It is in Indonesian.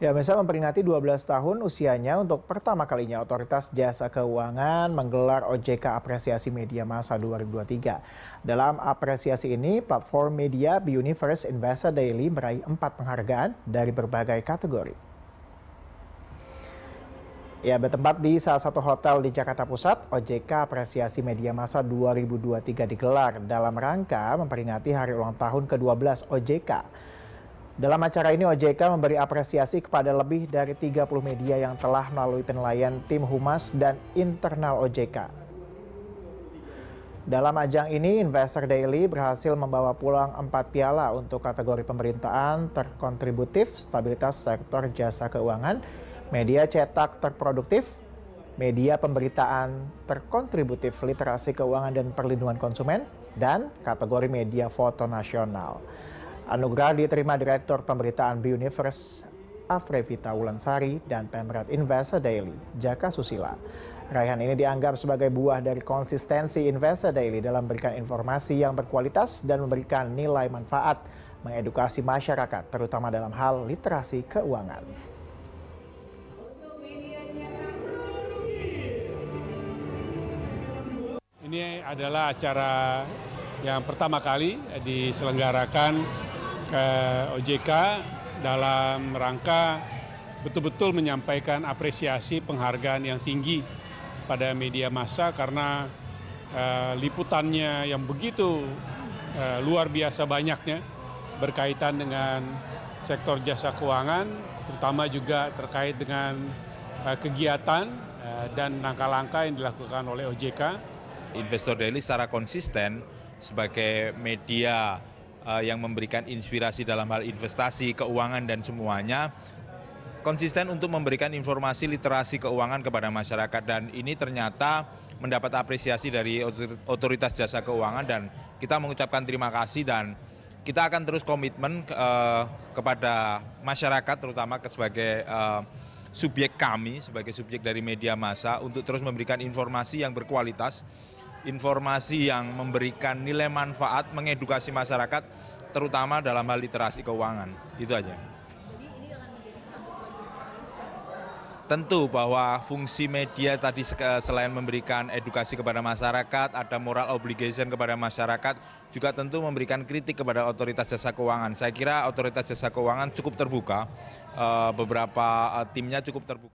Ya, Mesa memperingati 12 tahun usianya untuk pertama kalinya Otoritas Jasa Keuangan menggelar OJK Apresiasi Media Masa 2023. Dalam apresiasi ini, platform media B Universe Investor Daily meraih empat penghargaan dari berbagai kategori. Ya, bertempat di salah satu hotel di Jakarta Pusat, OJK Apresiasi Media Masa 2023 digelar dalam rangka memperingati hari ulang tahun ke-12 OJK. Dalam acara ini OJK memberi apresiasi kepada lebih dari 30 media yang telah melalui penilaian tim humas dan internal OJK. Dalam ajang ini, Investor Daily berhasil membawa pulang empat piala untuk kategori pemerintahan terkontributif, stabilitas sektor jasa keuangan, media cetak terproduktif, media pemberitaan terkontributif, literasi keuangan dan perlindungan konsumen, dan kategori media foto nasional. Anugerah diterima Direktur Pemberitaan B Universe, Afrevita Wulansari dan Pemret Investor Daily, Jaka Susila. Raihan ini dianggap sebagai buah dari konsistensi Investor Daily dalam memberikan informasi yang berkualitas dan memberikan nilai manfaat mengedukasi masyarakat, terutama dalam hal literasi keuangan. Ini adalah acara yang pertama kali diselenggarakan ke eh, OJK dalam rangka betul-betul menyampaikan apresiasi penghargaan yang tinggi pada media massa karena uh, liputannya yang begitu uh, luar biasa banyaknya berkaitan dengan sektor jasa keuangan terutama juga terkait dengan uh, kegiatan uh, dan langkah-langkah yang dilakukan oleh OJK. Investor Daily secara konsisten sebagai media uh, yang memberikan inspirasi dalam hal investasi, keuangan dan semuanya konsisten untuk memberikan informasi literasi keuangan kepada masyarakat dan ini ternyata mendapat apresiasi dari otoritas jasa keuangan dan kita mengucapkan terima kasih dan kita akan terus komitmen uh, kepada masyarakat terutama sebagai uh, subjek kami sebagai subjek dari media massa untuk terus memberikan informasi yang berkualitas informasi yang memberikan nilai manfaat mengedukasi masyarakat terutama dalam hal literasi keuangan. Itu aja. Tentu bahwa fungsi media tadi selain memberikan edukasi kepada masyarakat, ada moral obligation kepada masyarakat, juga tentu memberikan kritik kepada otoritas jasa keuangan. Saya kira otoritas jasa keuangan cukup terbuka, eh, beberapa eh, timnya cukup terbuka.